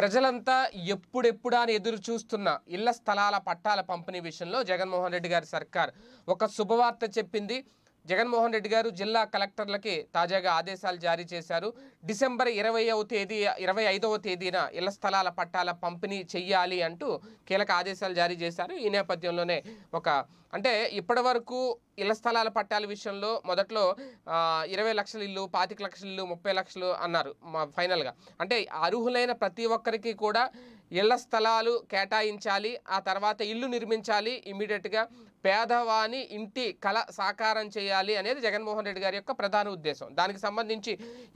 ప్రజలంతా ఎప్పుడెప్పుడా అని ఎదురు చూస్తున్న ఇళ్ల స్థలాల పట్టాల పంపిణీ విషయంలో జగన్మోహన్ రెడ్డి గారి సర్కార్ ఒక శుభవార్త చెప్పింది జగన్మోహన్ రెడ్డి గారు జిల్లా కలెక్టర్లకి తాజాగా ఆదేశాలు జారీ చేశారు డిసెంబర్ ఇరవైవ తేదీ ఇరవై ఐదవ తేదీన ఇళ్ల స్థలాల పట్టాల పంపిణీ చెయ్యాలి అంటూ కీలక ఆదేశాలు జారీ చేశారు ఈ నేపథ్యంలోనే ఒక అంటే ఇప్పటి వరకు ఇళ్ల స్థలాల పట్టాల విషయంలో మొదట్లో ఇరవై లక్షల ఇల్లు పాతిక లక్షల ఇల్లు ముప్పై లక్షలు అన్నారు ఫైనల్గా అంటే అర్హులైన ప్రతి ఒక్కరికి కూడా ఇళ్ల స్థలాలు కేటాయించాలి ఆ తర్వాత ఇల్లు నిర్మించాలి ఇమీడియట్గా పేదవాని ఇంటి కళ సాకారం చేయాలి అనేది జగన్మోహన్ రెడ్డి గారి యొక్క ప్రధాన ఉద్దేశం దానికి సంబంధించి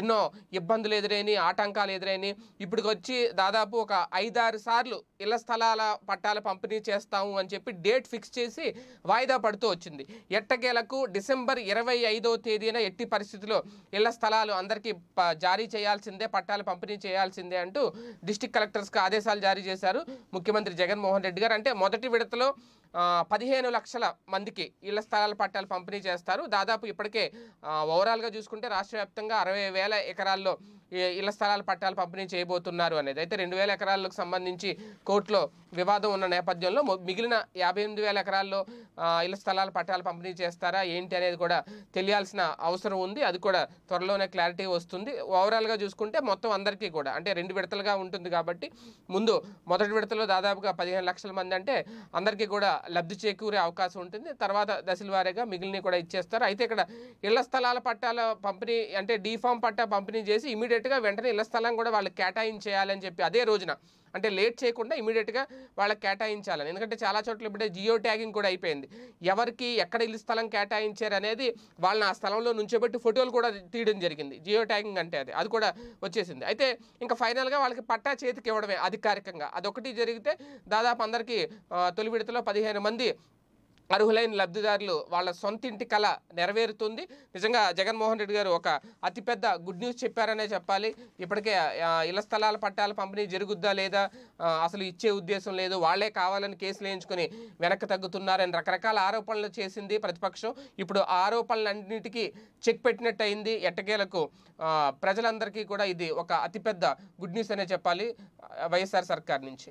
ఎన్నో ఇబ్బందులు ఎదురైని ఆటంకాలు ఎదురైని ఇప్పటికొచ్చి దాదాపు ఒక ఐదారు సార్లు ఇళ్ల స్థలాల పట్టాల పంపిణీ చేస్తాము అని చెప్పి డేట్ ఫిక్స్ చేసి వాయిదా పడుతూ వచ్చింది ఎట్టకేలకు డిసెంబర్ ఇరవై ఐదో తేదీన ఎట్టి పరిస్థితుల్లో ఇళ్ల స్థలాలు అందరికీ జారీ చేయాల్సిందే పట్టాలు పంపిణీ చేయాల్సిందే అంటూ డిస్టిక్ కలెక్టర్స్కి ఆదేశాలు జారీ చేశారు ముఖ్యమంత్రి జగన్మోహన్ రెడ్డి గారు అంటే మొదటి విడతలో పదిహేను లక్షల మందికి ఇళ్ల స్థలాల పట్టాలు పంపిణీ చేస్తారు దాదాపు ఇప్పటికే ఓవరాల్గా చూసుకుంటే రాష్ట్ర వ్యాప్తంగా అరవై వేల ఎకరాల్లో ఇళ్ల స్థలాల పట్టాలు పంపిణీ చేయబోతున్నారు అనేది అయితే రెండు వేల ఎకరాలకు సంబంధించి కోర్టులో వివాదం ఉన్న నేపథ్యంలో మిగిలిన యాభై ఎనిమిది వేల ఎకరాల్లో ఇళ్ల స్థలాల పట్టాలు పంపిణీ చేస్తారా ఏంటి అనేది కూడా తెలియాల్సిన అవసరం ఉంది అది కూడా త్వరలోనే క్లారిటీ వస్తుంది ఓవరాల్గా చూసుకుంటే మొత్తం అందరికీ కూడా అంటే రెండు విడతలుగా ఉంటుంది కాబట్టి ముందు మొదటి విడతలో దాదాపుగా పదిహేను లక్షల మంది అంటే అందరికీ కూడా లబ్ధి చేకూరే అవకాశం ఉంటుంది తర్వాత దశల వారీగా మిగిలిన కూడా ఇచ్చేస్తారు అయితే ఇక్కడ ఇళ్ల స్థలాల పట్టాల పంపిణీ అంటే డీఫామ్ పట్టా పంపిణీ చేసి ఇమీడియట్ ఇమీడియట్గా వెంటనే ఇళ్ల స్థలం కూడా వాళ్ళు కేటాయించేయాలని చెప్పి అదే రోజున అంటే లేట్ చేయకుండా ఇమీడియట్గా వాళ్ళకి కేటాయించాలని ఎందుకంటే చాలా చోట్ల ఇప్పుడే జియో ట్యాగింగ్ కూడా అయిపోయింది ఎవరికి ఎక్కడ ఇల్లు స్థలం కేటాయించారు అనేది వాళ్ళని ఆ స్థలంలో నుంచోబెట్టి ఫోటోలు కూడా తీయడం జరిగింది జియో ట్యాగింగ్ అంటే అది అది కూడా వచ్చేసింది అయితే ఇంకా ఫైనల్గా వాళ్ళకి పట్టా చేతికి ఇవ్వడమే అధికారికంగా అదొకటి జరిగితే దాదాపు అందరికీ తొలి విడతలో పదిహేను మంది అర్హులైన లబ్ధిదారులు వాళ్ళ సొంత ఇంటి కళ నెరవేరుతుంది నిజంగా జగన్మోహన్ రెడ్డి గారు ఒక అతిపెద్ద గుడ్ న్యూస్ చెప్పారనే చెప్పాలి ఇప్పటికే ఇళ్ల స్థలాల పట్టాల పంపిణీ జరుగుద్దా లేదా అసలు ఇచ్చే ఉద్దేశం లేదు వాళ్లే కావాలని కేసులు వేయించుకొని వెనక్కి తగ్గుతున్నారని రకరకాల ఆరోపణలు చేసింది ప్రతిపక్షం ఇప్పుడు ఆరోపణలన్నింటికీ చెక్ పెట్టినట్టు అయింది ఎట్టకేలకు ప్రజలందరికీ కూడా ఇది ఒక అతిపెద్ద గుడ్ న్యూస్ అనే చెప్పాలి వైఎస్ఆర్ సర్కార్ నుంచి